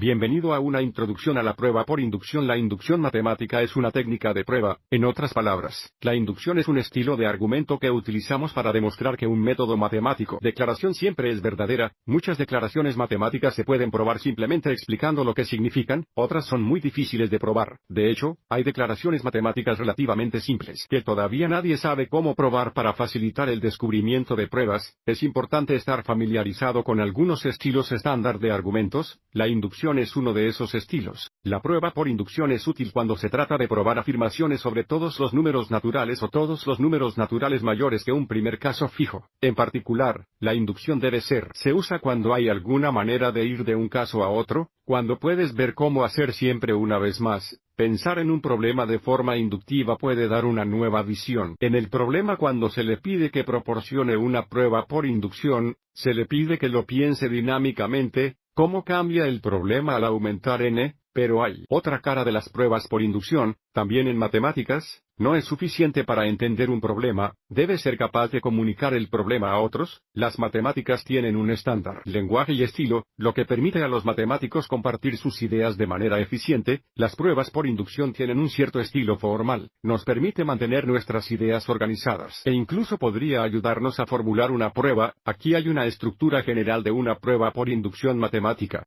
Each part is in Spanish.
Bienvenido a una introducción a la prueba por inducción. La inducción matemática es una técnica de prueba, en otras palabras, la inducción es un estilo de argumento que utilizamos para demostrar que un método matemático declaración siempre es verdadera, muchas declaraciones matemáticas se pueden probar simplemente explicando lo que significan, otras son muy difíciles de probar, de hecho, hay declaraciones matemáticas relativamente simples que todavía nadie sabe cómo probar para facilitar el descubrimiento de pruebas, es importante estar familiarizado con algunos estilos estándar de argumentos, la inducción es uno de esos estilos. La prueba por inducción es útil cuando se trata de probar afirmaciones sobre todos los números naturales o todos los números naturales mayores que un primer caso fijo. En particular, la inducción debe ser se usa cuando hay alguna manera de ir de un caso a otro, cuando puedes ver cómo hacer siempre una vez más, Pensar en un problema de forma inductiva puede dar una nueva visión. En el problema cuando se le pide que proporcione una prueba por inducción, se le pide que lo piense dinámicamente, ¿Cómo cambia el problema al aumentar n? Pero hay otra cara de las pruebas por inducción, también en matemáticas, no es suficiente para entender un problema, debe ser capaz de comunicar el problema a otros, las matemáticas tienen un estándar, lenguaje y estilo, lo que permite a los matemáticos compartir sus ideas de manera eficiente, las pruebas por inducción tienen un cierto estilo formal, nos permite mantener nuestras ideas organizadas e incluso podría ayudarnos a formular una prueba, aquí hay una estructura general de una prueba por inducción matemática.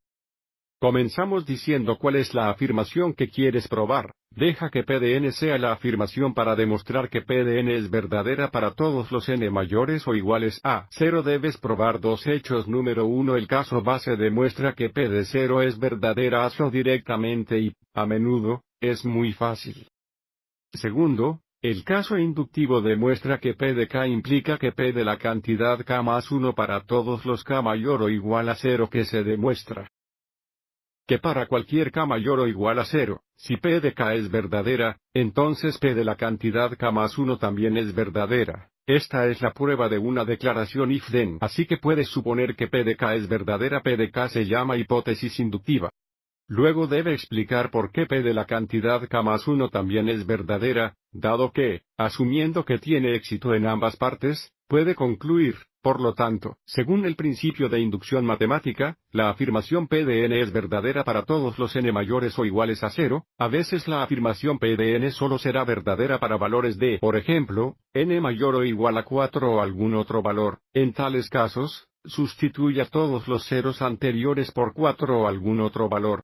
Comenzamos diciendo cuál es la afirmación que quieres probar. Deja que PDN sea la afirmación para demostrar que PDN es verdadera para todos los n mayores o iguales a 0. Debes probar dos hechos. Número 1. El caso base demuestra que P de 0 es verdadera hazlo directamente y, a menudo, es muy fácil. Segundo, el caso inductivo demuestra que P de K implica que P de la cantidad K más 1 para todos los K mayor o igual a 0 que se demuestra que para cualquier K mayor o igual a 0, si P de K es verdadera, entonces P de la cantidad K más 1 también es verdadera. Esta es la prueba de una declaración if-then, así que puedes suponer que P de K es verdadera. P de K se llama hipótesis inductiva. Luego debe explicar por qué P de la cantidad K más 1 también es verdadera, dado que, asumiendo que tiene éxito en ambas partes, puede concluir, por lo tanto, según el principio de inducción matemática, la afirmación P de n es verdadera para todos los n mayores o iguales a cero, a veces la afirmación P de n solo será verdadera para valores de, por ejemplo, n mayor o igual a 4 o algún otro valor. En tales casos, sustituya todos los ceros anteriores por 4 o algún otro valor.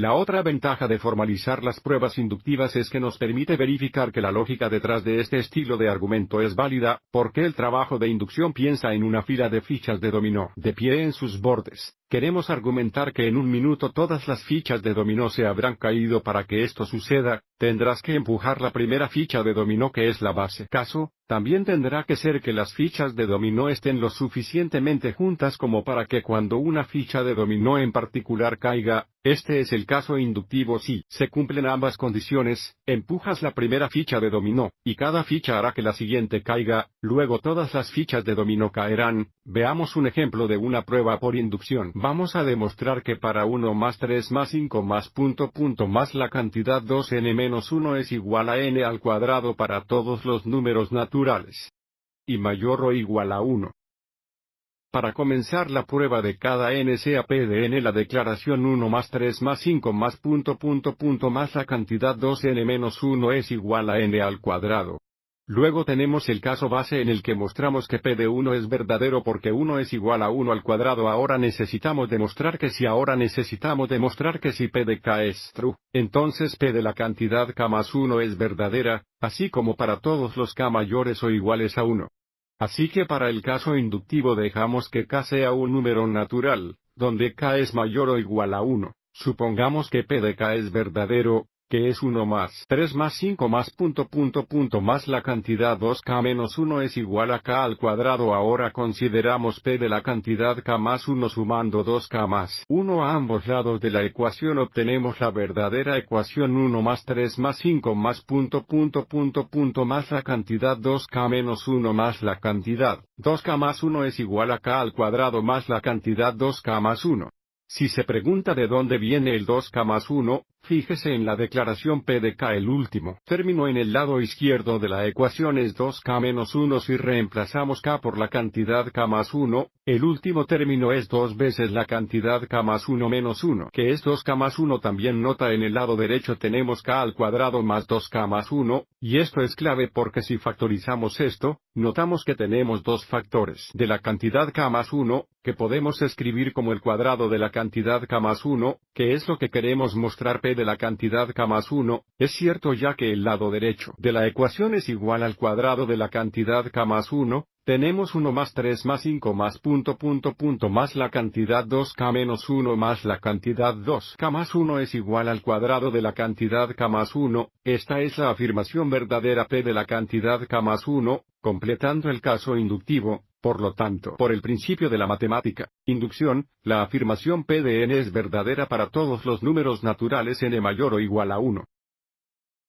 La otra ventaja de formalizar las pruebas inductivas es que nos permite verificar que la lógica detrás de este estilo de argumento es válida, porque el trabajo de inducción piensa en una fila de fichas de dominó de pie en sus bordes. Queremos argumentar que en un minuto todas las fichas de dominó se habrán caído para que esto suceda, tendrás que empujar la primera ficha de dominó que es la base. Caso, también tendrá que ser que las fichas de dominó estén lo suficientemente juntas como para que cuando una ficha de dominó en particular caiga, este es el caso inductivo si se cumplen ambas condiciones, empujas la primera ficha de dominó, y cada ficha hará que la siguiente caiga, luego todas las fichas de dominó caerán, veamos un ejemplo de una prueba por inducción. Vamos a demostrar que para 1 más 3 más 5 más punto punto más la cantidad 2n menos 1 es igual a n al cuadrado para todos los números naturales. Y mayor o igual a 1. Para comenzar la prueba de cada n sea p de n la declaración 1 más 3 más 5 más punto punto punto más la cantidad 2n menos 1 es igual a n al cuadrado. Luego tenemos el caso base en el que mostramos que P de 1 es verdadero porque 1 es igual a 1 al cuadrado. Ahora necesitamos demostrar que si ahora necesitamos demostrar que si P de K es true, entonces P de la cantidad K más 1 es verdadera, así como para todos los K mayores o iguales a 1. Así que para el caso inductivo dejamos que K sea un número natural, donde K es mayor o igual a 1. Supongamos que P de K es verdadero, que es 1 más 3 más 5 más punto punto punto más la cantidad 2k menos 1 es igual a k al cuadrado. Ahora consideramos p de la cantidad k más 1 sumando 2k más 1 a ambos lados de la ecuación obtenemos la verdadera ecuación 1 más 3 más 5 más punto punto punto punto más la cantidad 2k menos 1 más la cantidad 2k más 1 es igual a k al cuadrado más la cantidad 2k más 1. Si se pregunta de dónde viene el 2k más 1, Fíjese en la declaración P de K. El último término en el lado izquierdo de la ecuación es 2K menos 1 si reemplazamos K por la cantidad K más 1, el último término es 2 veces la cantidad K más 1 menos 1 que es 2K más 1 también nota en el lado derecho tenemos K al cuadrado más 2K más 1, y esto es clave porque si factorizamos esto, notamos que tenemos dos factores de la cantidad K más 1, que podemos escribir como el cuadrado de la cantidad K más 1, que es lo que queremos mostrar P de la cantidad k más 1, es cierto ya que el lado derecho de la ecuación es igual al cuadrado de la cantidad k más 1, tenemos 1 más 3 más 5 más punto punto punto más la cantidad 2k menos 1 más la cantidad 2k más 1 es igual al cuadrado de la cantidad k más 1, esta es la afirmación verdadera p de la cantidad k más 1, completando el caso inductivo, por lo tanto, por el principio de la matemática, inducción, la afirmación P de n es verdadera para todos los números naturales n mayor o igual a 1.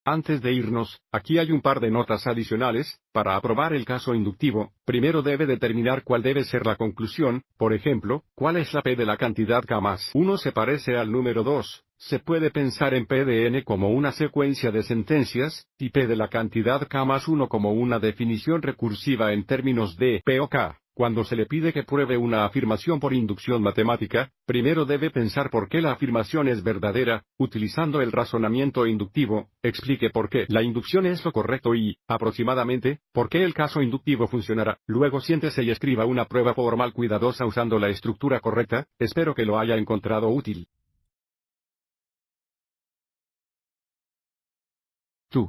Antes de irnos, aquí hay un par de notas adicionales, para aprobar el caso inductivo, primero debe determinar cuál debe ser la conclusión, por ejemplo, cuál es la P de la cantidad K más 1 se parece al número 2, se puede pensar en P de n como una secuencia de sentencias, y P de la cantidad K más 1 como una definición recursiva en términos de P o K. Cuando se le pide que pruebe una afirmación por inducción matemática, primero debe pensar por qué la afirmación es verdadera, utilizando el razonamiento inductivo, explique por qué la inducción es lo correcto y, aproximadamente, por qué el caso inductivo funcionará, luego siéntese y escriba una prueba formal cuidadosa usando la estructura correcta, espero que lo haya encontrado útil.